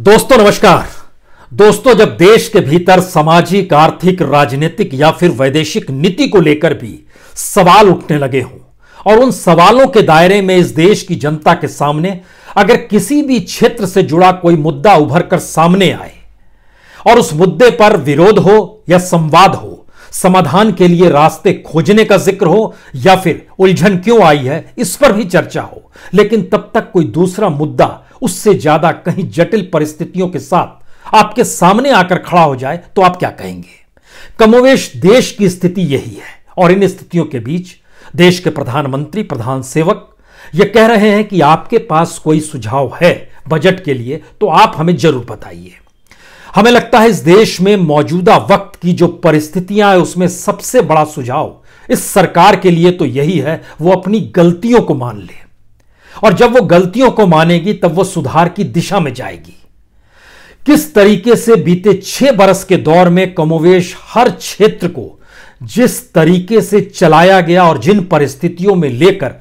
दोस्तों नमस्कार दोस्तों जब देश के भीतर सामाजिक आर्थिक राजनीतिक या फिर वैदेशिक नीति को लेकर भी सवाल उठने लगे हों और उन सवालों के दायरे में इस देश की जनता के सामने अगर किसी भी क्षेत्र से जुड़ा कोई मुद्दा उभर कर सामने आए और उस मुद्दे पर विरोध हो या संवाद हो समाधान के लिए रास्ते खोजने का जिक्र हो या फिर उलझन क्यों आई है इस पर भी चर्चा हो लेकिन तब तक कोई दूसरा मुद्दा उससे ज्यादा कहीं जटिल परिस्थितियों के साथ आपके सामने आकर खड़ा हो जाए तो आप क्या कहेंगे कमोवेश देश की स्थिति यही है और इन स्थितियों के बीच देश के प्रधानमंत्री प्रधान सेवक यह कह रहे हैं कि आपके पास कोई सुझाव है बजट के लिए तो आप हमें जरूर बताइए हमें लगता है इस देश में मौजूदा वक्त की जो परिस्थितियां हैं उसमें सबसे बड़ा सुझाव इस सरकार के लिए तो यही है वो अपनी गलतियों को मान ले और जब वो गलतियों को मानेगी तब वो सुधार की दिशा में जाएगी किस तरीके से बीते छह बरस के दौर में कमोवेश हर क्षेत्र को जिस तरीके से चलाया गया और जिन परिस्थितियों में लेकर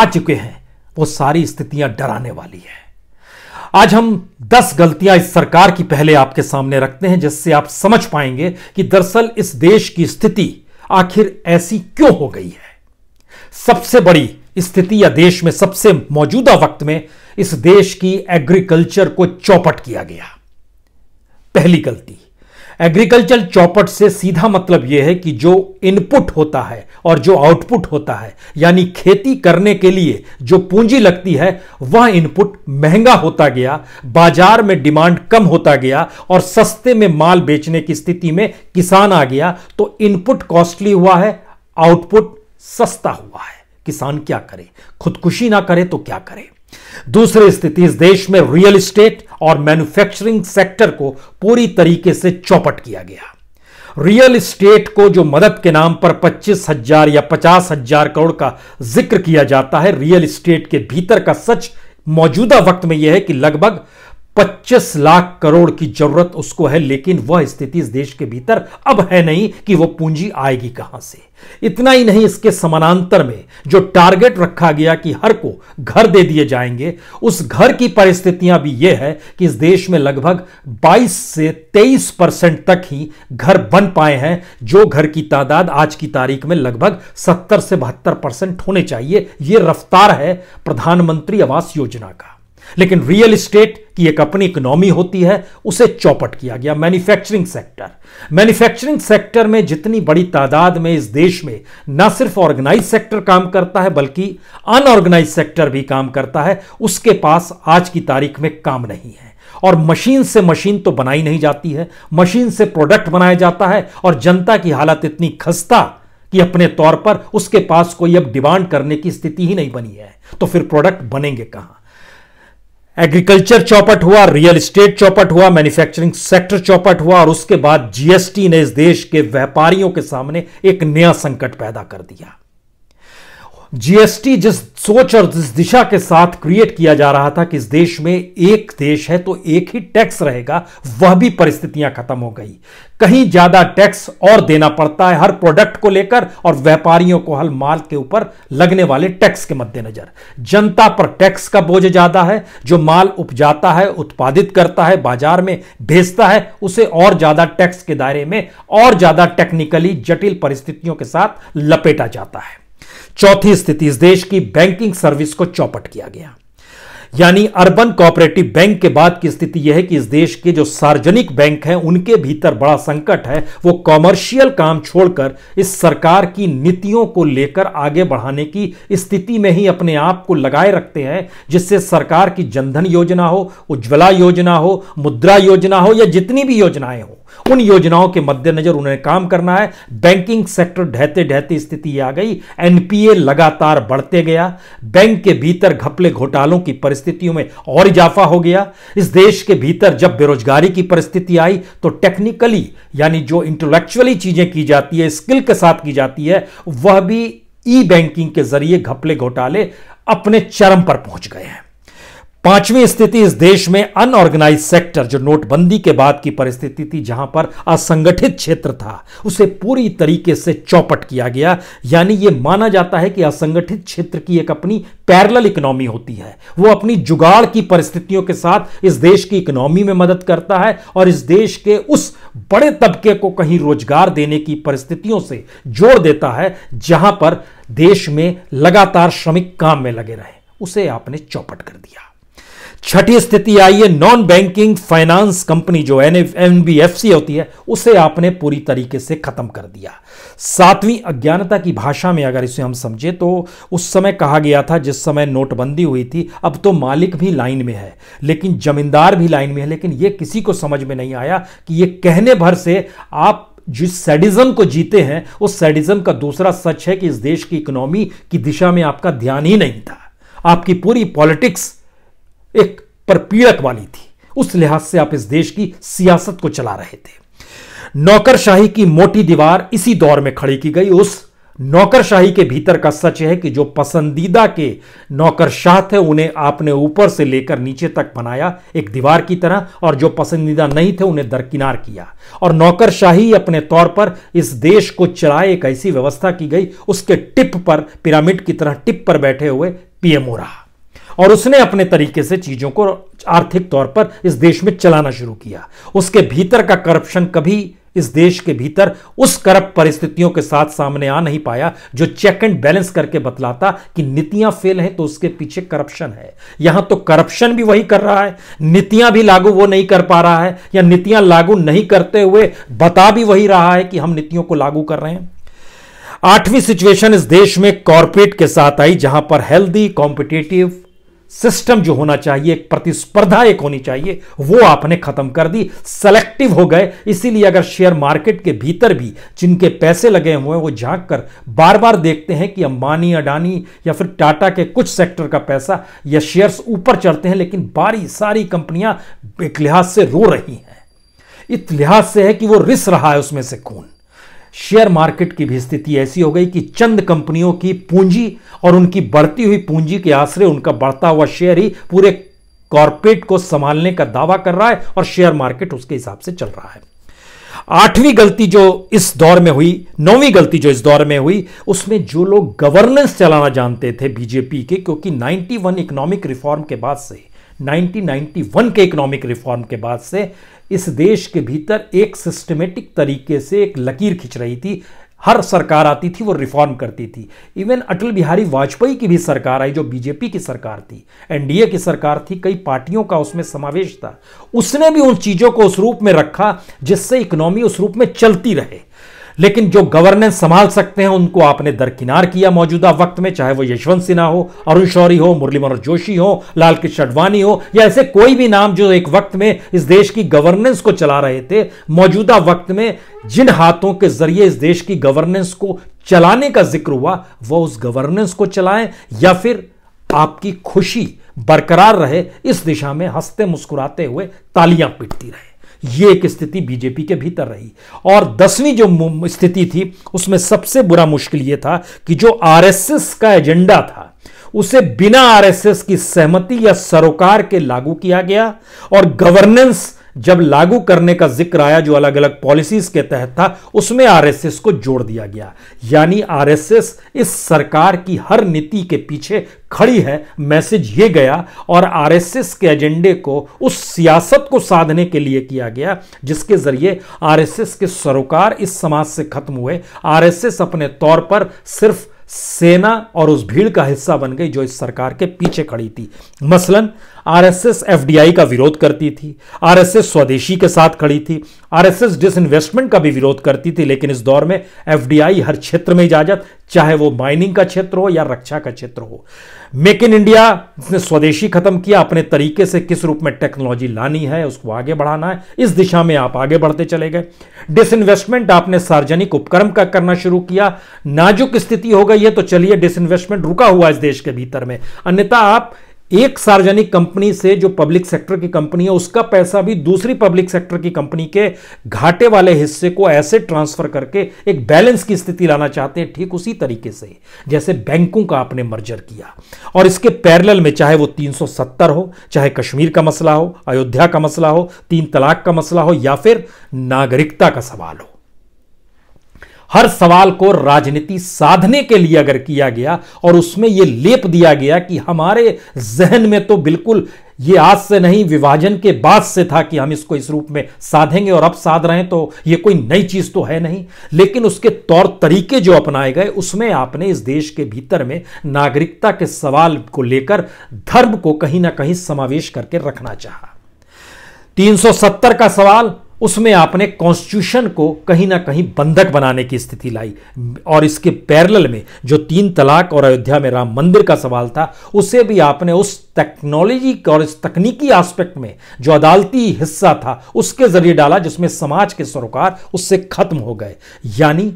आ चुके हैं वो सारी स्थितियां डराने वाली है आज हम 10 गलतियां इस सरकार की पहले आपके सामने रखते हैं जिससे आप समझ पाएंगे कि दरअसल इस देश की स्थिति आखिर ऐसी क्यों हो गई है सबसे बड़ी स्थिति या देश में सबसे मौजूदा वक्त में इस देश की एग्रीकल्चर को चौपट किया गया पहली गलती एग्रीकल्चर चौपट से सीधा मतलब यह है कि जो इनपुट होता है और जो आउटपुट होता है यानी खेती करने के लिए जो पूंजी लगती है वह इनपुट महंगा होता गया बाजार में डिमांड कम होता गया और सस्ते में माल बेचने की स्थिति में किसान आ गया तो इनपुट कॉस्टली हुआ है आउटपुट सस्ता हुआ है किसान क्या करे खुदकुशी ना करे तो क्या करे दूसरी स्थिति इस देश में रियल इस्टेट और मैन्युफैक्चरिंग सेक्टर को पूरी तरीके से चौपट किया गया रियल इस्टेट को जो मदद के नाम पर पच्चीस हजार या पचास हजार करोड़ का जिक्र किया जाता है रियल इस्टेट के भीतर का सच मौजूदा वक्त में यह है कि लगभग 25 लाख करोड़ की जरूरत उसको है लेकिन वह स्थिति इस देश के भीतर अब है नहीं कि वह पूंजी आएगी कहां से इतना ही नहीं इसके समानांतर में जो टारगेट रखा गया कि हर को घर दे दिए जाएंगे उस घर की परिस्थितियां भी यह है कि इस देश में लगभग 22 से 23 परसेंट तक ही घर बन पाए हैं जो घर की तादाद आज की तारीख में लगभग 70 से बहत्तर परसेंट होने चाहिए यह रफ्तार है प्रधानमंत्री आवास योजना का लेकिन रियल इस्टेट की एक अपनी इकोनॉमी होती है उसे चौपट किया गया मैन्युफैक्चरिंग सेक्टर मैन्युफैक्चरिंग सेक्टर में जितनी बड़ी तादाद में इस देश में न सिर्फ ऑर्गेनाइज सेक्टर काम करता है बल्कि अनऑर्गेनाइज सेक्टर भी काम करता है उसके पास आज की तारीख में काम नहीं है और मशीन से मशीन तो बनाई नहीं जाती है मशीन से प्रोडक्ट बनाया जाता है और जनता की हालत इतनी खस्ता कि अपने तौर पर उसके पास कोई अब डिमांड करने की स्थिति ही नहीं बनी है तो फिर प्रोडक्ट बनेंगे कहां एग्रीकल्चर चौपट हुआ रियल एस्टेट चौपट हुआ मैन्युफैक्चरिंग सेक्टर चौपट हुआ और उसके बाद जीएसटी ने इस देश के व्यापारियों के सामने एक नया संकट पैदा कर दिया जीएसटी जिस सोच और जिस दिशा के साथ क्रिएट किया जा रहा था कि इस देश में एक देश है तो एक ही टैक्स रहेगा वह भी परिस्थितियां खत्म हो गई कहीं ज्यादा टैक्स और देना पड़ता है हर प्रोडक्ट को लेकर और व्यापारियों को हर माल के ऊपर लगने वाले टैक्स के मद्देनजर जनता पर टैक्स का बोझ ज्यादा है जो माल उपजाता है उत्पादित करता है बाजार में भेजता है उसे और ज्यादा टैक्स के दायरे में और ज्यादा टेक्निकली जटिल परिस्थितियों के साथ लपेटा जाता है चौथी स्थिति इस देश की बैंकिंग सर्विस को चौपट किया गया यानी अर्बन कोऑपरेटिव बैंक के बाद की स्थिति यह है कि इस देश के जो सार्वजनिक बैंक हैं उनके भीतर बड़ा संकट है वो कॉमर्शियल काम छोड़कर इस सरकार की नीतियों को लेकर आगे बढ़ाने की स्थिति में ही अपने आप को लगाए रखते हैं जिससे सरकार की जनधन योजना हो उज्ज्वला योजना हो मुद्रा योजना हो या जितनी भी योजनाएं हो उन योजनाओं के मद्देनजर उन्हें काम करना है बैंकिंग सेक्टर ढहते ढहते स्थिति आ गई एनपीए लगातार बढ़ते गया बैंक के भीतर घपले घोटालों की परिस्थितियों में और इजाफा हो गया इस देश के भीतर जब बेरोजगारी की परिस्थिति आई तो टेक्निकली यानी जो इंटेलेक्चुअली चीजें की जाती है स्किल के साथ की जाती है वह भी ई बैंकिंग के जरिए घपले घोटाले अपने चरम पर पहुंच गए हैं पांचवी स्थिति इस देश में अनऑर्गेनाइज सेक्टर जो नोटबंदी के बाद की परिस्थिति थी जहां पर असंगठित क्षेत्र था उसे पूरी तरीके से चौपट किया गया यानी यह माना जाता है कि असंगठित क्षेत्र की एक अपनी पैरल इकोनॉमी होती है वो अपनी जुगाड़ की परिस्थितियों के साथ इस देश की इकोनॉमी में मदद करता है और इस देश के उस बड़े तबके को कहीं रोजगार देने की परिस्थितियों से जोड़ देता है जहां पर देश में लगातार श्रमिक काम में लगे रहे उसे आपने चौपट कर दिया छठी स्थिति आई है नॉन बैंकिंग फाइनेंस कंपनी जो एन एनबीएफसी होती है उसे आपने पूरी तरीके से खत्म कर दिया सातवीं अज्ञानता की भाषा में अगर इसे हम समझे तो उस समय कहा गया था जिस समय नोटबंदी हुई थी अब तो मालिक भी लाइन में है लेकिन जमींदार भी लाइन में है लेकिन यह किसी को समझ में नहीं आया कि यह कहने भर से आप जिस सेडिज्म को जीते हैं उस सेडिज्म का दूसरा सच है कि इस देश की इकोनॉमी की दिशा में आपका ध्यान ही नहीं था आपकी पूरी पॉलिटिक्स एक परपीड़क वाली थी उस लिहाज से आप इस देश की सियासत को चला रहे थे नौकरशाही की मोटी दीवार इसी दौर में खड़ी की गई उस नौकरशाही के भीतर का सच है कि जो पसंदीदा के नौकरशाह थे उन्हें आपने ऊपर से लेकर नीचे तक बनाया एक दीवार की तरह और जो पसंदीदा नहीं थे उन्हें दरकिनार किया और नौकरशाही अपने तौर पर इस देश को चलाए एक ऐसी व्यवस्था की गई उसके टिप पर पिरामिड की तरह टिप पर बैठे हुए पीएमओ रहा और उसने अपने तरीके से चीज़ों को आर्थिक तौर पर इस देश में चलाना शुरू किया उसके भीतर का करप्शन कभी इस देश के भीतर उस करप्ट परिस्थितियों के साथ सामने आ नहीं पाया जो चेक एंड बैलेंस करके बतलाता कि नीतियां फेल हैं तो उसके पीछे करप्शन है यहां तो करप्शन भी वही कर रहा है नीतियां भी लागू वो नहीं कर पा रहा है या नीतियां लागू नहीं करते हुए बता भी वही रहा है कि हम नीतियों को लागू कर रहे हैं आठवीं सिचुएशन इस देश में कॉरपोरेट के साथ आई जहां पर हेल्दी कॉम्पिटेटिव सिस्टम जो होना चाहिए एक प्रतिस्पर्धा एक होनी चाहिए वो आपने खत्म कर दी सेलेक्टिव हो गए इसीलिए अगर शेयर मार्केट के भीतर भी जिनके पैसे लगे हुए हैं वो झांक कर बार बार देखते हैं कि अंबानी अडानी या फिर टाटा के कुछ सेक्टर का पैसा या शेयर्स ऊपर चढ़ते हैं लेकिन बारी सारी कंपनियां एक लिहाज से रो रही हैं इत लिहाज से है कि वो रिस रहा है उसमें से खून शेयर मार्केट की भी स्थिति ऐसी हो गई कि चंद कंपनियों की पूंजी और उनकी बढ़ती हुई पूंजी के आश्रय उनका बढ़ता हुआ शेयर ही पूरे कॉरपोरेट को संभालने का दावा कर रहा है और शेयर मार्केट उसके हिसाब से चल रहा है आठवीं गलती जो इस दौर में हुई नौवीं गलती जो इस दौर में हुई उसमें जो लोग गवर्नेंस चलाना जानते थे बीजेपी के क्योंकि 91 इकोनॉमिक रिफॉर्म के बाद से 1991 के इकोनॉमिक रिफॉर्म के बाद से इस देश के भीतर एक सिस्टमेटिक तरीके से एक लकीर खिंच रही थी हर सरकार आती थी वो रिफॉर्म करती थी इवन अटल बिहारी वाजपेयी की भी सरकार आई जो बीजेपी की सरकार थी एनडीए की सरकार थी कई पार्टियों का उसमें समावेश था उसने भी उन चीज़ों को उस रूप में रखा जिससे इकोनॉमी उस रूप में चलती रहे लेकिन जो गवर्नेंस संभाल सकते हैं उनको आपने दरकिनार किया मौजूदा वक्त में चाहे वो यशवंत सिन्हा हो अरुण शौरी हो मुरली मनोहर जोशी हो लालकृष्ण अडवाणी हो या ऐसे कोई भी नाम जो एक वक्त में इस देश की गवर्नेंस को चला रहे थे मौजूदा वक्त में जिन हाथों के जरिए इस देश की गवर्नेंस को चलाने का जिक्र हुआ वह उस गवर्नेंस को चलाएं या फिर आपकी खुशी बरकरार रहे इस दिशा में हंसते मुस्कुराते हुए तालियां पीटती रहे ये एक स्थिति बीजेपी के भीतर रही और दसवीं जो स्थिति थी उसमें सबसे बुरा मुश्किल ये था कि जो आरएसएस का एजेंडा था उसे बिना आरएसएस की सहमति या सरोकार के लागू किया गया और गवर्नेंस जब लागू करने का जिक्र आया जो अलग अलग पॉलिसीज के तहत था उसमें आरएसएस को जोड़ दिया गया यानी आरएसएस इस सरकार की हर नीति के पीछे खड़ी है मैसेज ये गया और आरएसएस के एजेंडे को उस सियासत को साधने के लिए किया गया जिसके जरिए आरएसएस के सरोकार इस समाज से खत्म हुए आरएसएस अपने तौर पर सिर्फ सेना और उस भीड़ का हिस्सा बन गई जो इस सरकार के पीछे खड़ी थी मसलन आरएसएस एफडीआई का विरोध करती थी आरएसएस स्वदेशी के साथ खड़ी थी आरएसएस डिसइन्वेस्टमेंट का भी विरोध करती थी लेकिन इस दौर में एफडीआई हर क्षेत्र में इजाजत चाहे वो माइनिंग का क्षेत्र हो या रक्षा का क्षेत्र हो मेक इन इंडिया जिसने स्वदेशी खत्म किया अपने तरीके से किस रूप में टेक्नोलॉजी लानी है उसको आगे बढ़ाना है इस दिशा में आप आगे बढ़ते चले गए डिसइन्वेस्टमेंट आपने सार्वजनिक उपक्रम का करना शुरू किया नाजुक स्थिति हो गई है तो चलिए डिसइन्वेस्टमेंट रुका हुआ इस देश के भीतर में अन्यथा आप एक सार्वजनिक कंपनी से जो पब्लिक सेक्टर की कंपनी है उसका पैसा भी दूसरी पब्लिक सेक्टर की कंपनी के घाटे वाले हिस्से को ऐसे ट्रांसफर करके एक बैलेंस की स्थिति लाना चाहते हैं ठीक उसी तरीके से जैसे बैंकों का आपने मर्जर किया और इसके पैरेलल में चाहे वो 370 हो चाहे कश्मीर का मसला हो अयोध्या का मसला हो तीन तलाक का मसला हो या फिर नागरिकता का सवाल हो हर सवाल को राजनीति साधने के लिए अगर किया गया और उसमें यह लेप दिया गया कि हमारे जहन में तो बिल्कुल ये आज से नहीं विभाजन के बाद से था कि हम इसको इस रूप में साधेंगे और अब साध रहे हैं तो ये कोई नई चीज तो है नहीं लेकिन उसके तौर तरीके जो अपनाए गए उसमें आपने इस देश के भीतर में नागरिकता के सवाल को लेकर धर्म को कहीं ना कहीं समावेश करके रखना चाहा 370 का सवाल उसमें आपने कॉन्स्टिट्यूशन को कहीं ना कहीं बंधक बनाने की स्थिति लाई और इसके पैरल में जो तीन तलाक और अयोध्या में राम मंदिर का सवाल था उसे भी आपने उस टेक्नोलॉजी और इस तकनीकी एस्पेक्ट में जो अदालती हिस्सा था उसके जरिए डाला जिसमें समाज के सरोकार उससे खत्म हो गए यानी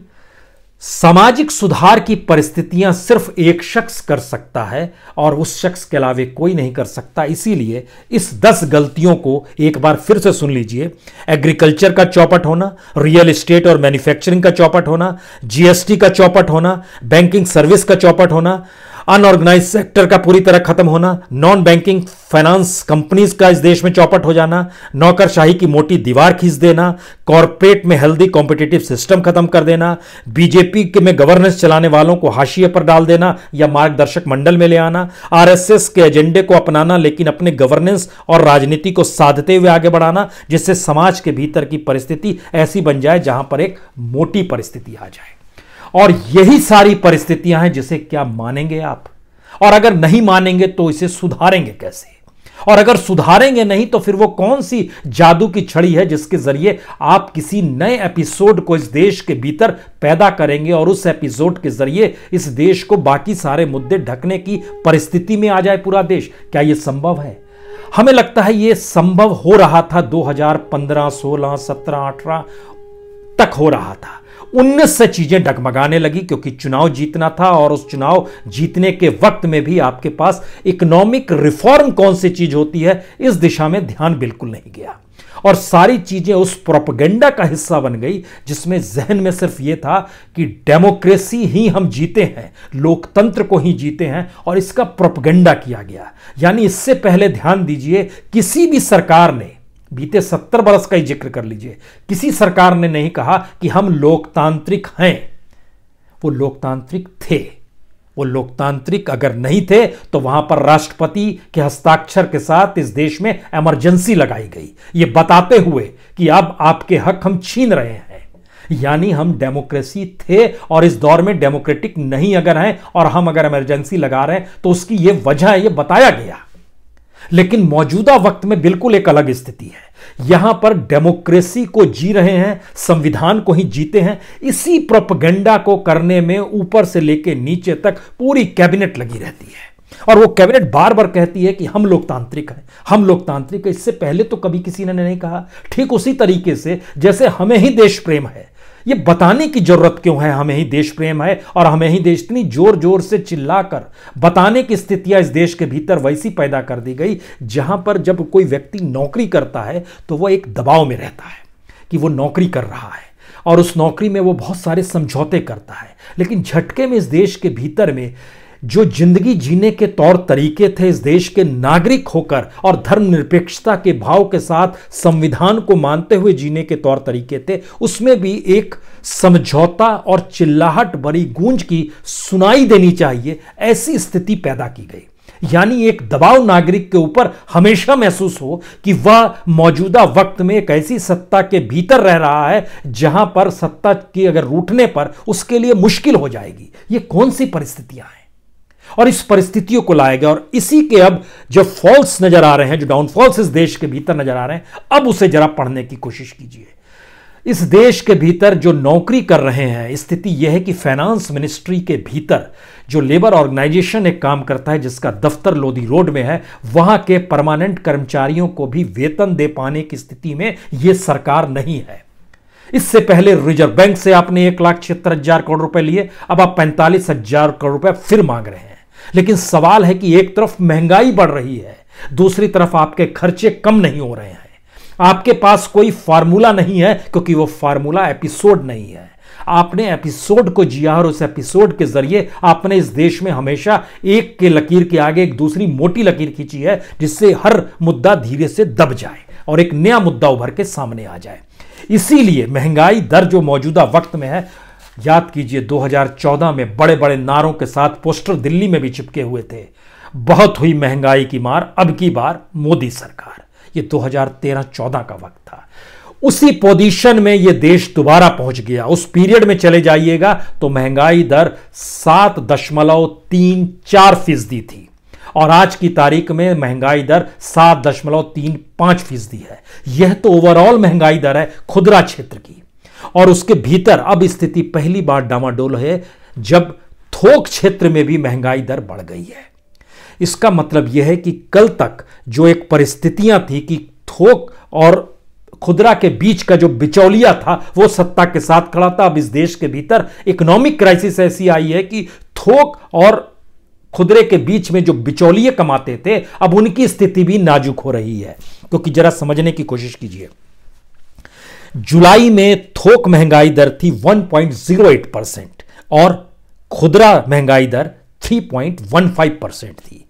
सामाजिक सुधार की परिस्थितियां सिर्फ एक शख्स कर सकता है और उस शख्स के अलावे कोई नहीं कर सकता इसीलिए इस दस गलतियों को एक बार फिर से सुन लीजिए एग्रीकल्चर का चौपट होना रियल एस्टेट और मैन्युफैक्चरिंग का चौपट होना जीएसटी का चौपट होना बैंकिंग सर्विस का चौपट होना अनऑर्गेनाइज सेक्टर का पूरी तरह खत्म होना नॉन बैंकिंग फाइनेंस कंपनीज का इस देश में चौपट हो जाना नौकरशाही की मोटी दीवार खींच देना कॉरपोरेट में हेल्दी कॉम्पिटेटिव सिस्टम खत्म कर देना बीजेपी के में गवर्नेंस चलाने वालों को हाशिए पर डाल देना या मार्गदर्शक मंडल में ले आना आरएसएस के एजेंडे को अपनाना लेकिन अपने गवर्नेंस और राजनीति को साधते हुए आगे बढ़ाना जिससे समाज के भीतर की परिस्थिति ऐसी बन जाए जहां पर एक मोटी परिस्थिति आ जाए और यही सारी परिस्थितियां हैं जिसे क्या मानेंगे आप और अगर नहीं मानेंगे तो इसे सुधारेंगे कैसे और अगर सुधारेंगे नहीं तो फिर वो कौन सी जादू की छड़ी है जिसके जरिए आप किसी नए एपिसोड को इस देश के भीतर पैदा करेंगे और उस एपिसोड के जरिए इस देश को बाकी सारे मुद्दे ढकने की परिस्थिति में आ जाए पूरा देश क्या यह संभव है हमें लगता है ये संभव हो रहा था 2015, 16, 17, 18 तक हो रहा था से चीजें डगमगाने लगी क्योंकि चुनाव जीतना था और उस चुनाव जीतने के वक्त में भी आपके पास इकोनॉमिक रिफॉर्म कौन सी चीज होती है इस दिशा में ध्यान बिल्कुल नहीं गया और सारी चीजें उस प्रोपगेंडा का हिस्सा बन गई जिसमें जहन में सिर्फ यह था कि डेमोक्रेसी ही हम जीते हैं लोकतंत्र को ही जीते हैं और इसका प्रोपगेंडा किया गया यानी इससे पहले ध्यान दीजिए किसी भी सरकार ने बीते सत्तर बरस का ही जिक्र कर लीजिए किसी सरकार ने नहीं कहा कि हम लोकतांत्रिक हैं वो लोकतांत्रिक थे वो लोकतांत्रिक अगर नहीं थे तो वहां पर राष्ट्रपति के हस्ताक्षर के साथ इस देश में इमरजेंसी लगाई गई ये बताते हुए कि अब आपके हक हम छीन रहे हैं यानी हम डेमोक्रेसी थे और इस दौर में डेमोक्रेटिक नहीं अगर हैं और हम अगर इमरजेंसी लगा रहे हैं तो उसकी ये वजह ये बताया गया लेकिन मौजूदा वक्त में बिल्कुल एक अलग स्थिति है यहां पर डेमोक्रेसी को जी रहे हैं संविधान को ही जीते हैं इसी प्रोपगेंडा को करने में ऊपर से लेकर नीचे तक पूरी कैबिनेट लगी रहती है और वो कैबिनेट बार बार कहती है कि हम लोकतांत्रिक हैं हम लोकतांत्रिक है इससे पहले तो कभी किसी ने नहीं कहा ठीक उसी तरीके से जैसे हमें ही देश प्रेम है ये बताने की जरूरत क्यों है हमें ही देश प्रेम है और हमें ही देश इतनी जोर जोर से चिल्लाकर बताने की स्थितियां इस देश के भीतर वैसी पैदा कर दी गई जहां पर जब कोई व्यक्ति नौकरी करता है तो वह एक दबाव में रहता है कि वो नौकरी कर रहा है और उस नौकरी में वो बहुत सारे समझौते करता है लेकिन झटके में इस देश के भीतर में जो जिंदगी जीने के तौर तरीके थे इस देश के नागरिक होकर और धर्मनिरपेक्षता के भाव के साथ संविधान को मानते हुए जीने के तौर तरीके थे उसमें भी एक समझौता और चिल्लाहट बड़ी गूंज की सुनाई देनी चाहिए ऐसी स्थिति पैदा की गई यानी एक दबाव नागरिक के ऊपर हमेशा महसूस हो कि वह मौजूदा वक्त में एक ऐसी सत्ता के भीतर रह रहा है जहां पर सत्ता की अगर रूठने पर उसके लिए मुश्किल हो जाएगी ये कौन सी परिस्थितियां हैं और इस परिस्थितियों को लाया गया और इसी के अब जो फॉल्स नजर आ रहे हैं जो डाउनफॉल्स इस देश के भीतर नजर आ रहे हैं अब उसे जरा पढ़ने की कोशिश कीजिए इस देश के भीतर जो नौकरी कर रहे हैं स्थिति यह है कि फाइनेंस मिनिस्ट्री के भीतर जो लेबर ऑर्गेनाइजेशन एक काम करता है जिसका दफ्तर लोधी रोड में है वहां के परमानेंट कर्मचारियों को भी वेतन दे पाने की स्थिति में यह सरकार नहीं है इससे पहले रिजर्व बैंक से आपने एक लाख छिहत्तर हजार करोड़ रुपए लिए अब आप पैंतालीस हजार करोड़ रुपए फिर मांग रहे हैं लेकिन सवाल है कि एक तरफ महंगाई बढ़ रही है दूसरी तरफ आपके खर्चे कम नहीं हो रहे हैं आपके पास कोई फार्मूला नहीं है क्योंकि वो फार्मूला एपिसोड नहीं है आपने एपिसोड को जिया और उस एपिसोड के जरिए आपने इस देश में हमेशा एक के लकीर के आगे एक दूसरी मोटी लकीर खींची है जिससे हर मुद्दा धीरे से दब जाए और एक नया मुद्दा उभर के सामने आ जाए इसीलिए महंगाई दर जो मौजूदा वक्त में है याद कीजिए 2014 में बड़े बड़े नारों के साथ पोस्टर दिल्ली में भी चिपके हुए थे बहुत हुई महंगाई की मार अब की बार मोदी सरकार ये 2013-14 का वक्त था उसी पोजीशन में यह देश दोबारा पहुंच गया उस पीरियड में चले जाइएगा तो महंगाई दर सात दशमलव तीन चार फीसदी थी और आज की तारीख में महंगाई दर सात दशमलव तीन पांच फीसदी है यह तो ओवरऑल महंगाई दर है खुदरा क्षेत्र की और उसके भीतर अब स्थिति पहली बार डामाडोल है जब थोक क्षेत्र में भी महंगाई दर बढ़ गई है इसका मतलब यह है कि कल तक जो एक परिस्थितियां थी कि थोक और खुदरा के बीच का जो बिचौलिया था वो सत्ता के साथ खड़ा था अब इस देश के भीतर इकोनॉमिक क्राइसिस ऐसी आई है कि थोक और खुदरे के बीच में जो बिचौलिए कमाते थे अब उनकी स्थिति भी नाजुक हो रही है क्योंकि जरा समझने की कोशिश कीजिए जुलाई में थोक महंगाई दर थी 1.08 परसेंट और खुदरा महंगाई दर 3.15 परसेंट थी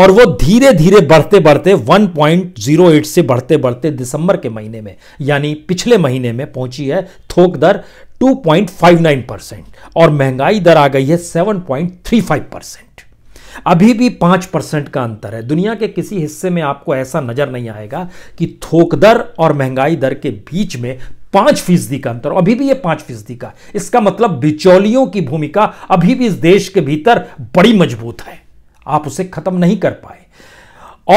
और वो धीरे धीरे बढ़ते बढ़ते 1.08 से बढ़ते बढ़ते दिसंबर के महीने में यानी पिछले महीने में पहुंची है थोक दर 2.59 परसेंट और महंगाई दर आ गई है 7.35 परसेंट अभी भी पांच परसेंट का अंतर है दुनिया के किसी हिस्से में आपको ऐसा नजर नहीं आएगा कि थोक दर और महंगाई दर के बीच में पांच फीसदी का अंतर अभी भी ये पांच फीसदी का इसका मतलब बिचौलियों की भूमिका अभी भी इस देश के भीतर बड़ी मजबूत है आप उसे खत्म नहीं कर पाए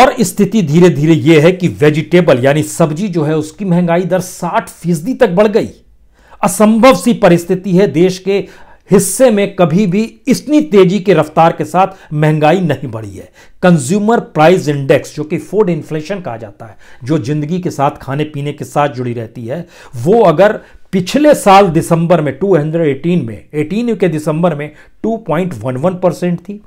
और स्थिति धीरे धीरे यह है कि वेजिटेबल यानी सब्जी जो है उसकी महंगाई दर साठ फीसदी तक बढ़ गई असंभव सी परिस्थिति है देश के हिस्से में कभी भी इतनी तेजी के रफ्तार के साथ महंगाई नहीं बढ़ी है कंज्यूमर प्राइस इंडेक्स जो कि फूड इन्फ्लेशन कहा जाता है जो जिंदगी के साथ खाने पीने के साथ जुड़ी रहती है वो अगर पिछले साल दिसंबर में 218 में 18 के दिसंबर में 2.11 परसेंट थी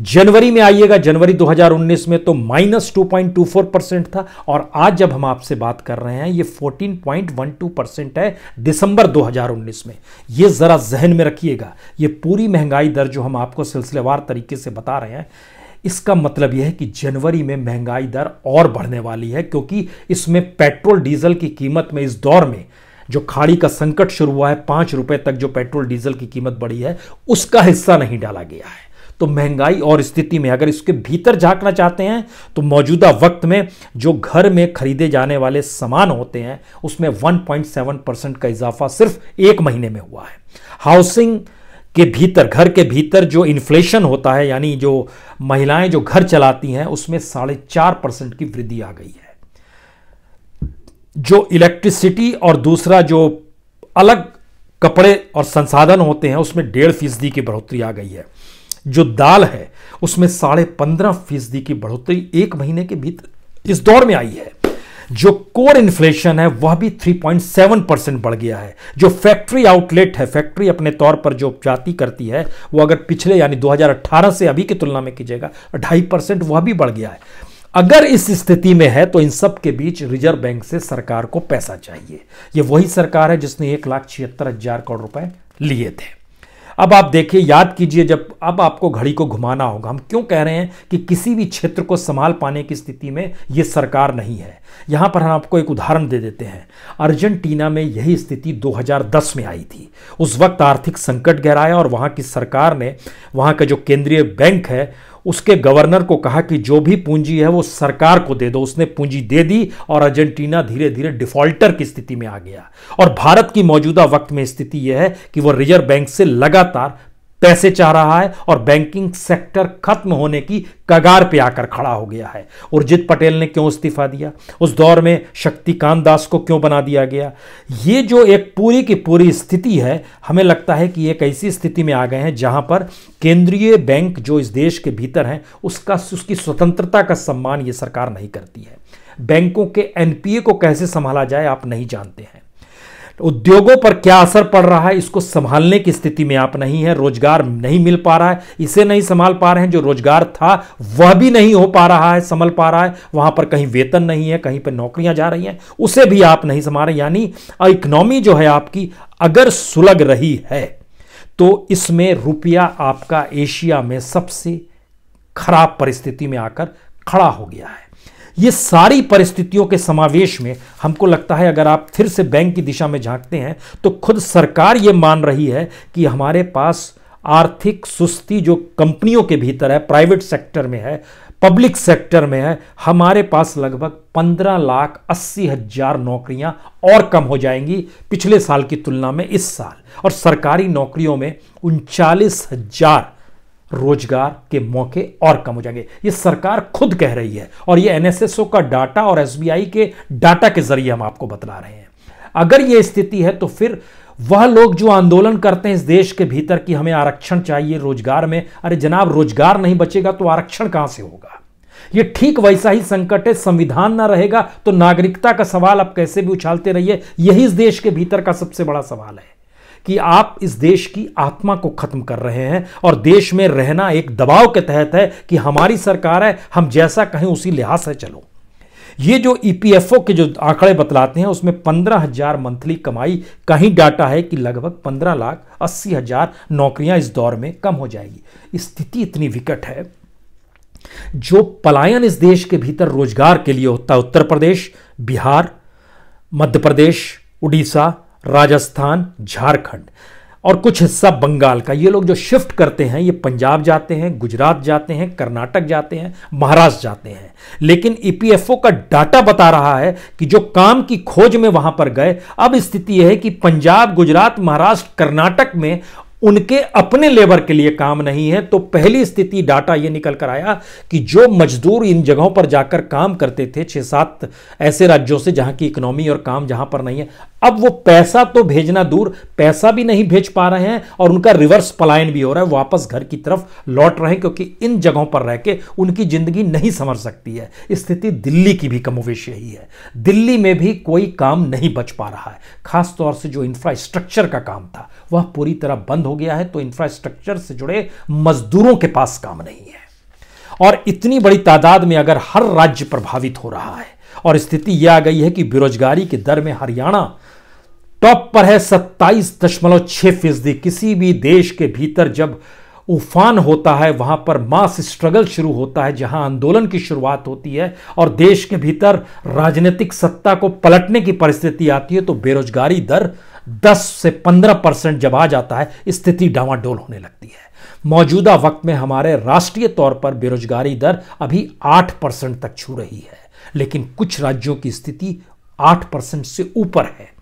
जनवरी में आइएगा जनवरी 2019 में तो minus two point two four percent था और आज जब हम आपसे बात कर रहे हैं ये fourteen point one two percent है दिसंबर 2019 में ये ज़रा जहन में रखिएगा ये पूरी महंगाई दर जो हम आपको सिलसिलेवार तरीके से बता रहे हैं इसका मतलब यह है कि जनवरी में महंगाई दर और बढ़ने वाली है क्योंकि इसमें पेट्रोल डीजल की कीमत में इस दौर में जो खाड़ी का संकट शुरू हुआ है पांच रुपए तक जो पेट्रोल डीजल की कीमत बढ़ी है उसका हिस्सा नहीं डाला गया है तो महंगाई और स्थिति में अगर इसके भीतर झांकना चाहते हैं तो मौजूदा वक्त में जो घर में खरीदे जाने वाले सामान होते हैं उसमें 1.7 परसेंट का इजाफा सिर्फ एक महीने में हुआ है हाउसिंग के भीतर घर के भीतर जो इन्फ्लेशन होता है यानी जो महिलाएं जो घर चलाती हैं उसमें साढ़े चार परसेंट की वृद्धि आ गई है जो इलेक्ट्रिसिटी और दूसरा जो अलग कपड़े और संसाधन होते हैं उसमें डेढ़ फीसदी की बढ़ोतरी आ गई है जो दाल है उसमें साढ़े पंद्रह फीसदी की बढ़ोतरी एक महीने के भीतर इस दौर में आई है जो कोर इन्फ्लेशन है वह भी 3.7 परसेंट बढ़ गया है जो फैक्ट्री आउटलेट है फैक्ट्री अपने तौर पर जो जाति करती है वो अगर पिछले यानी 2018 से अभी की तुलना में कीजिएगा ढाई परसेंट वह भी बढ़ गया है अगर इस स्थिति में है तो इन सब के बीच रिजर्व बैंक से सरकार को पैसा चाहिए यह वही सरकार है जिसने एक लाख छिहत्तर हजार करोड़ रुपए लिए थे अब आप देखिए याद कीजिए जब अब आपको घड़ी को घुमाना होगा हम क्यों कह रहे हैं कि किसी भी क्षेत्र को संभाल पाने की स्थिति में ये सरकार नहीं है यहां पर हम आपको एक उदाहरण दे देते हैं अर्जेंटीना में यही स्थिति 2010 में आई थी उस वक्त आर्थिक संकट गहराया और वहां की सरकार ने वहां का जो केंद्रीय बैंक है उसके गवर्नर को कहा कि जो भी पूंजी है वो सरकार को दे दो उसने पूंजी दे दी और अर्जेंटीना धीरे धीरे डिफॉल्टर की स्थिति में आ गया और भारत की मौजूदा वक्त में स्थिति यह है कि वह रिजर्व बैंक से लगातार पैसे चाह रहा है और बैंकिंग सेक्टर खत्म होने की कगार पे आकर खड़ा हो गया है उर्जित पटेल ने क्यों इस्तीफा दिया उस दौर में शक्तिकांत दास को क्यों बना दिया गया ये जो एक पूरी की पूरी स्थिति है हमें लगता है कि एक ऐसी स्थिति में आ गए हैं जहां पर केंद्रीय बैंक जो इस देश के भीतर हैं उसका उसकी स्वतंत्रता का सम्मान ये सरकार नहीं करती है बैंकों के एनपीए को कैसे संभाला जाए आप नहीं जानते हैं उद्योगों पर क्या असर पड़ रहा है इसको संभालने की स्थिति में आप नहीं है रोजगार नहीं मिल पा रहा है इसे नहीं संभाल पा रहे हैं जो रोजगार था वह भी नहीं हो पा रहा है संभल पा रहा है वहां पर कहीं वेतन नहीं है कहीं पर नौकरियां जा रही हैं उसे भी आप नहीं संभाल रहे यानी इकोनॉमी जो है आपकी अगर सुलग रही है तो इसमें रुपया आपका एशिया में सबसे खराब परिस्थिति में आकर खड़ा हो गया है ये सारी परिस्थितियों के समावेश में हमको लगता है अगर आप फिर से बैंक की दिशा में झांकते हैं तो खुद सरकार ये मान रही है कि हमारे पास आर्थिक सुस्ती जो कंपनियों के भीतर है प्राइवेट सेक्टर में है पब्लिक सेक्टर में है हमारे पास लगभग पंद्रह लाख अस्सी हजार नौकरियां और कम हो जाएंगी पिछले साल की तुलना में इस साल और सरकारी नौकरियों में उनचालीस हजार रोजगार के मौके और कम हो जाएंगे ये सरकार खुद कह रही है और ये एनएसएसओ का डाटा और एसबीआई के डाटा के जरिए हम आपको बतला रहे हैं अगर ये स्थिति है तो फिर वह लोग जो आंदोलन करते हैं इस देश के भीतर कि हमें आरक्षण चाहिए रोजगार में अरे जनाब रोजगार नहीं बचेगा तो आरक्षण कहां से होगा ये ठीक वैसा ही संकट है संविधान ना रहेगा तो नागरिकता का सवाल आप कैसे भी उछालते रहिए यही इस देश के भीतर का सबसे बड़ा सवाल है कि आप इस देश की आत्मा को खत्म कर रहे हैं और देश में रहना एक दबाव के तहत है कि हमारी सरकार है हम जैसा कहें उसी लिहाज से चलो ये जो ईपीएफओ e के जो आंकड़े बतलाते हैं उसमें पंद्रह हजार मंथली कमाई कहीं डाटा है कि लगभग पंद्रह लाख अस्सी हजार नौकरियां इस दौर में कम हो जाएगी स्थिति इतनी विकट है जो पलायन इस देश के भीतर रोजगार के लिए होता है उत्तर प्रदेश बिहार मध्य प्रदेश उड़ीसा राजस्थान झारखंड और कुछ हिस्सा बंगाल का ये लोग जो शिफ्ट करते हैं ये पंजाब जाते हैं गुजरात जाते हैं कर्नाटक जाते हैं महाराष्ट्र जाते हैं लेकिन ईपीएफओ e का डाटा बता रहा है कि जो काम की खोज में वहां पर गए अब स्थिति यह है कि पंजाब गुजरात महाराष्ट्र कर्नाटक में उनके अपने लेबर के लिए काम नहीं है तो पहली स्थिति डाटा ये निकल कर आया कि जो मजदूर इन जगहों पर जाकर काम करते थे छह सात ऐसे राज्यों से जहां की इकोनॉमी और काम जहां पर नहीं है अब वो पैसा तो भेजना दूर पैसा भी नहीं भेज पा रहे हैं और उनका रिवर्स पलायन भी हो रहा है वापस घर की तरफ लौट रहे हैं क्योंकि इन जगहों पर रह के उनकी जिंदगी नहीं संवर सकती है स्थिति दिल्ली की भी कमोवेश यही है दिल्ली में भी कोई काम नहीं बच पा रहा है खासतौर से जो इंफ्रास्ट्रक्चर का काम था वह पूरी तरह बंद हो गया है तो इंफ्रास्ट्रक्चर से जुड़े मजदूरों के पास काम नहीं है और इतनी बड़ी तादाद में अगर हर राज्य प्रभावित हो रहा है और स्थिति यह आ गई है कि बेरोजगारी की दर में हरियाणा टॉप पर है सत्ताईस दशमलव छह फीसदी किसी भी देश के भीतर जब उफान होता है वहां पर मास स्ट्रगल शुरू होता है जहां आंदोलन की शुरुआत होती है और देश के भीतर राजनीतिक सत्ता को पलटने की परिस्थिति आती है तो बेरोजगारी दर 10 से 15 परसेंट जब आ जाता है स्थिति डावाडोल होने लगती है मौजूदा वक्त में हमारे राष्ट्रीय तौर पर बेरोजगारी दर अभी 8 परसेंट तक छू रही है लेकिन कुछ राज्यों की स्थिति 8 परसेंट से ऊपर है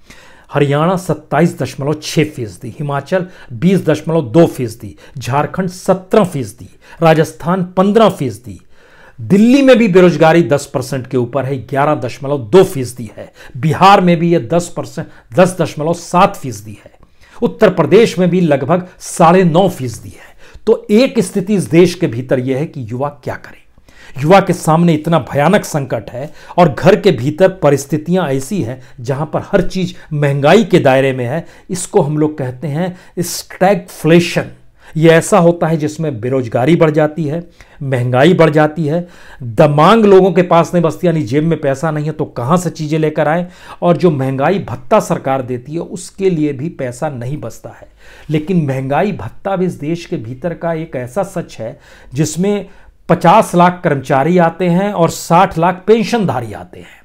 हरियाणा सत्ताईस दशमलव छः फीसदी हिमाचल बीस दशमलव दो फीसदी झारखंड सत्रह फीसदी राजस्थान पंद्रह फीसदी दिल्ली में भी बेरोजगारी 10 परसेंट के ऊपर है ग्यारह दशमलव दो फीसदी है बिहार में भी यह 10 परसेंट दस दशमलव सात फीसदी है उत्तर प्रदेश में भी लगभग साढ़े नौ फीसदी है तो एक स्थिति इस देश के भीतर यह है कि युवा क्या करें युवा के सामने इतना भयानक संकट है और घर के भीतर परिस्थितियां ऐसी हैं जहां पर हर चीज महंगाई के दायरे में है इसको हम लोग कहते हैं स्टैगफ्लेशन ये ऐसा होता है जिसमें बेरोजगारी बढ़ जाती है महंगाई बढ़ जाती है दमांग लोगों के पास नहीं बसती यानी जेब में पैसा नहीं है तो कहाँ से चीज़ें लेकर आए और जो महंगाई भत्ता सरकार देती है उसके लिए भी पैसा नहीं बचता है लेकिन महंगाई भत्ता भी इस देश के भीतर का एक ऐसा सच है जिसमें पचास लाख कर्मचारी आते हैं और साठ लाख पेंशनधारी आते हैं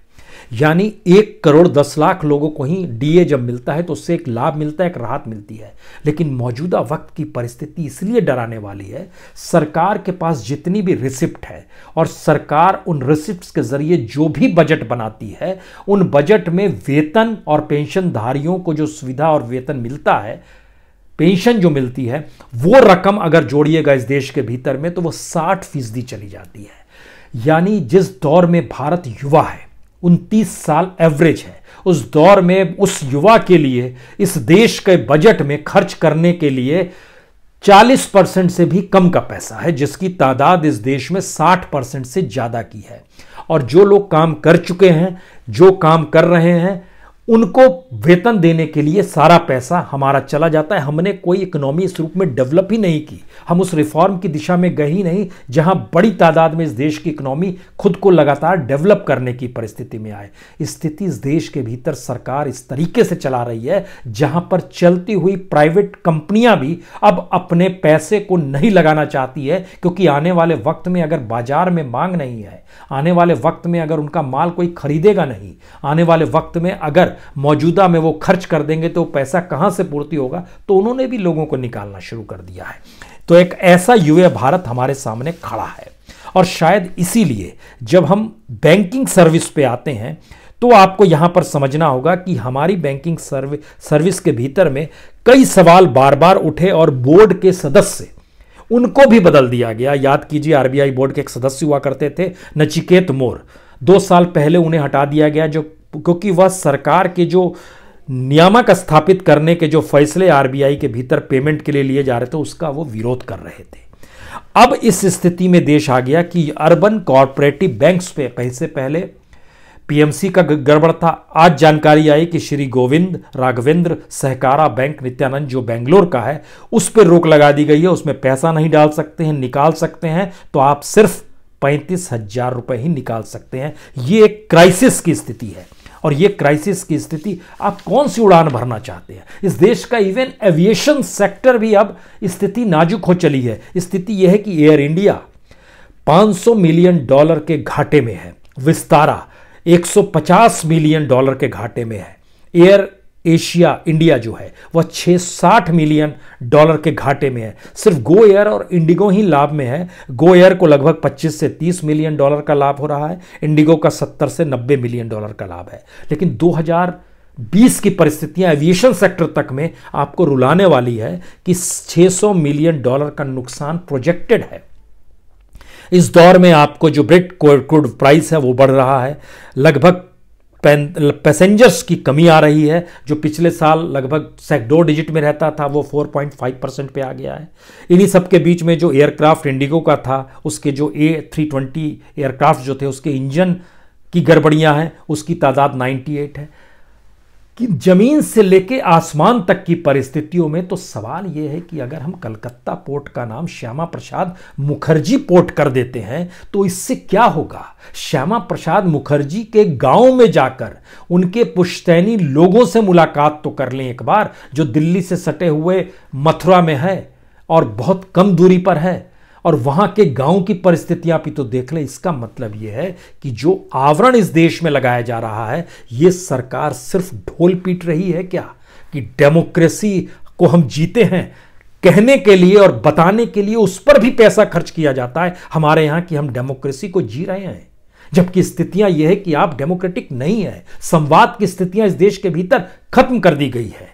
यानी एक करोड़ दस लाख लोगों को ही डीए जब मिलता है तो उससे एक लाभ मिलता है एक राहत मिलती है लेकिन मौजूदा वक्त की परिस्थिति इसलिए डराने वाली है सरकार के पास जितनी भी रिसिप्ट है और सरकार उन रिसिप्ट के जरिए जो भी बजट बनाती है उन बजट में वेतन और पेंशनधारियों को जो सुविधा और वेतन मिलता है पेंशन जो मिलती है वो रकम अगर जोड़िएगा इस देश के भीतर में तो वो साठ फीसदी चली जाती है यानी जिस दौर में भारत युवा है उनतीस साल एवरेज है उस दौर में उस युवा के लिए इस देश के बजट में खर्च करने के लिए 40 परसेंट से भी कम का पैसा है जिसकी तादाद इस देश में 60 परसेंट से ज़्यादा की है और जो लोग काम कर चुके हैं जो काम कर रहे हैं उनको वेतन देने के लिए सारा पैसा हमारा चला जाता है हमने कोई इकोनॉमी इस रूप में डेवलप ही नहीं की हम उस रिफॉर्म की दिशा में गए ही नहीं जहां बड़ी तादाद में इस देश की इकोनॉमी खुद को लगातार डेवलप करने की परिस्थिति में आए स्थिति इस देश के भीतर सरकार इस तरीके से चला रही है जहां पर चलती हुई प्राइवेट कंपनियां भी अब अपने पैसे को नहीं लगाना चाहती है क्योंकि आने वाले वक्त में अगर बाजार में मांग नहीं है आने वाले वक्त में अगर उनका माल कोई खरीदेगा नहीं आने वाले वक्त में अगर मौजूदा में वो खर्च कर देंगे तो पैसा कहाँ से पूर्ति होगा तो उन्होंने भी लोगों को निकालना शुरू कर दिया है तो एक ऐसा युवा भारत हमारे सामने खड़ा है और शायद इसीलिए जब हम बैंकिंग सर्विस पे आते हैं तो आपको यहाँ पर समझना होगा कि हमारी बैंकिंग सर्व सर्विस के भीतर में कई सवाल बार बार उठे और बोर्ड के सदस्य उनको भी बदल दिया गया याद कीजिए आरबीआई बोर्ड के एक सदस्य हुआ करते थे नचिकेत मोर दो साल पहले उन्हें हटा दिया गया जो क्योंकि वह सरकार के जो नियामक स्थापित करने के जो फैसले आरबीआई के भीतर पेमेंट के लिए लिए जा रहे थे उसका वो विरोध कर रहे थे अब इस स्थिति में देश आ गया कि अर्बन कॉरपोरेटिव बैंक्स पे पैसे पहले पीएमसी का गड़बड़ था आज जानकारी आई कि श्री गोविंद राघवेंद्र सहकारा बैंक नित्यानंद जो बेंगलोर का है उस पर रोक लगा दी गई है उसमें पैसा नहीं डाल सकते हैं निकाल सकते हैं तो आप सिर्फ पैंतीस हजार रुपये ही निकाल सकते हैं ये एक क्राइसिस की स्थिति है और ये क्राइसिस की स्थिति आप कौन सी उड़ान भरना चाहते हैं इस देश का इवन एविएशन सेक्टर भी अब स्थिति नाजुक हो चली है स्थिति यह है कि एयर इंडिया 500 मिलियन डॉलर के घाटे में है विस्तारा 150 मिलियन डॉलर के घाटे में है एयर एशिया इंडिया जो है वह 660 मिलियन डॉलर के घाटे में है सिर्फ गो एयर और इंडिगो ही लाभ में है गो एयर को लगभग 25 से 30 मिलियन डॉलर का लाभ हो रहा है इंडिगो का 70 से 90 मिलियन डॉलर का लाभ है लेकिन 2020 की परिस्थितियां एविएशन सेक्टर तक में आपको रुलाने वाली है कि 600 मिलियन डॉलर का नुकसान प्रोजेक्टेड है इस दौर में आपको जो ब्रिट क्रूड प्राइस है वो बढ़ रहा है लगभग पैसेंजर्स की कमी आ रही है जो पिछले साल लगभग दो डिजिट में रहता था वो 4.5 परसेंट पे आ गया है इन्हीं सब के बीच में जो एयरक्राफ्ट इंडिगो का था उसके जो ए थ्री ट्वेंटी एयरक्राफ्ट जो थे उसके इंजन की गड़बड़ियाँ हैं उसकी तादाद 98 है कि जमीन से लेके आसमान तक की परिस्थितियों में तो सवाल यह है कि अगर हम कलकत्ता पोर्ट का नाम श्यामा प्रसाद मुखर्जी पोर्ट कर देते हैं तो इससे क्या होगा श्यामा प्रसाद मुखर्जी के गांव में जाकर उनके पुश्तैनी लोगों से मुलाकात तो कर लें एक बार जो दिल्ली से सटे हुए मथुरा में है और बहुत कम दूरी पर है और वहाँ के गांव की परिस्थितियाँ भी तो देख लें इसका मतलब ये है कि जो आवरण इस देश में लगाया जा रहा है ये सरकार सिर्फ ढोल पीट रही है क्या कि डेमोक्रेसी को हम जीते हैं कहने के लिए और बताने के लिए उस पर भी पैसा खर्च किया जाता है हमारे यहाँ कि हम डेमोक्रेसी को जी रहे हैं जबकि स्थितियां यह है कि आप डेमोक्रेटिक नहीं है संवाद की स्थितियां इस देश के भीतर खत्म कर दी गई है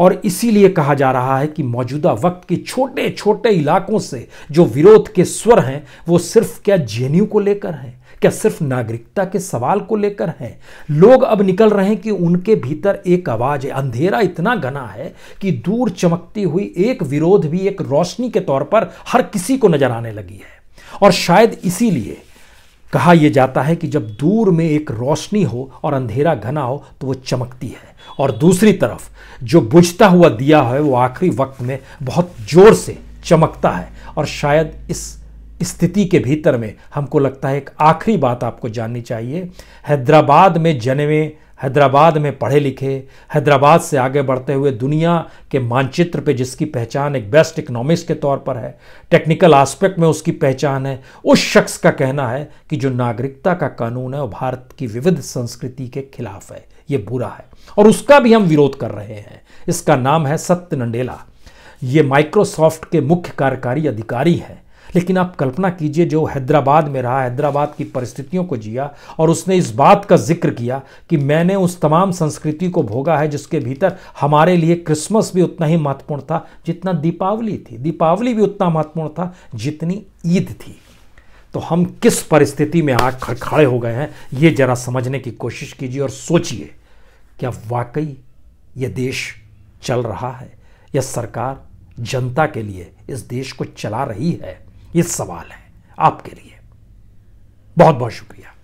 और इसीलिए कहा जा रहा है कि मौजूदा वक्त के छोटे छोटे इलाकों से जो विरोध के स्वर हैं वो सिर्फ क्या जेएनयू को लेकर हैं क्या सिर्फ नागरिकता के सवाल को लेकर हैं लोग अब निकल रहे हैं कि उनके भीतर एक आवाज़ है अंधेरा इतना घना है कि दूर चमकती हुई एक विरोध भी एक रोशनी के तौर पर हर किसी को नजर आने लगी है और शायद इसीलिए कहा यह जाता है कि जब दूर में एक रोशनी हो और अंधेरा घना हो तो वो चमकती है और दूसरी तरफ जो बुझता हुआ दिया है वो आखिरी वक्त में बहुत जोर से चमकता है और शायद इस स्थिति के भीतर में हमको लगता है एक आखिरी बात आपको जाननी चाहिए हैदराबाद में जन्मे हैदराबाद में पढ़े लिखे हैदराबाद से आगे बढ़ते हुए दुनिया के मानचित्र पे जिसकी पहचान एक बेस्ट इकोनॉमिक्स के तौर पर है टेक्निकल आस्पेक्ट में उसकी पहचान है उस शख्स का कहना है कि जो नागरिकता का कानून है वो भारत की विविध संस्कृति के खिलाफ है ये बुरा है और उसका भी हम विरोध कर रहे हैं इसका नाम है सत्य नंडेला ये माइक्रोसॉफ्ट के मुख्य कार्यकारी अधिकारी हैं लेकिन आप कल्पना कीजिए जो हैदराबाद में रहा हैदराबाद की परिस्थितियों को जिया और उसने इस बात का जिक्र किया कि मैंने उस तमाम संस्कृति को भोगा है जिसके भीतर हमारे लिए क्रिसमस भी उतना ही महत्वपूर्ण था जितना दीपावली थी दीपावली भी उतना महत्वपूर्ण था जितनी ईद थी तो हम किस परिस्थिति में आ खड़े हो गए हैं ये जरा समझने की कोशिश कीजिए और सोचिए क्या वाकई ये देश चल रहा है या सरकार जनता के लिए इस देश को चला रही है ये सवाल है आपके लिए बहुत बहुत शुक्रिया